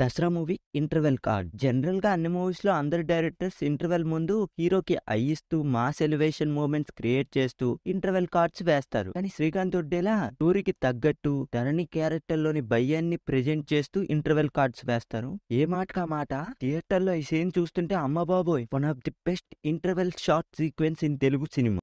Dasara movie interval card జనరల్గా అన్ని మూవీస్లో అందరు డైరెక్టర్స్ ఇంటర్వెల్ ముందు హీరోకి అయ్యిస్తూ మాస్ ఎలివేషన్ మూమెంట్స్ క్రియేట్ చేస్తూ ఇంటర్వెల్ కార్డ్స్ వేస్తారు కానీ శ్రీకాంత్ ఉడ్డేలా టూరికి తగ్గట్టు ధరణి క్యారెక్టర్లోని భయాన్ని ప్రెజెంట్ చేస్తూ ఇంటర్వెల్ కార్డ్స్ వేస్తారు ఏ మాటకా మాట థియేటర్లో ఈ సీన్ చూస్తుంటే అమ్మ బాబోయ్ one of the best interval short sequence in Telugu cinema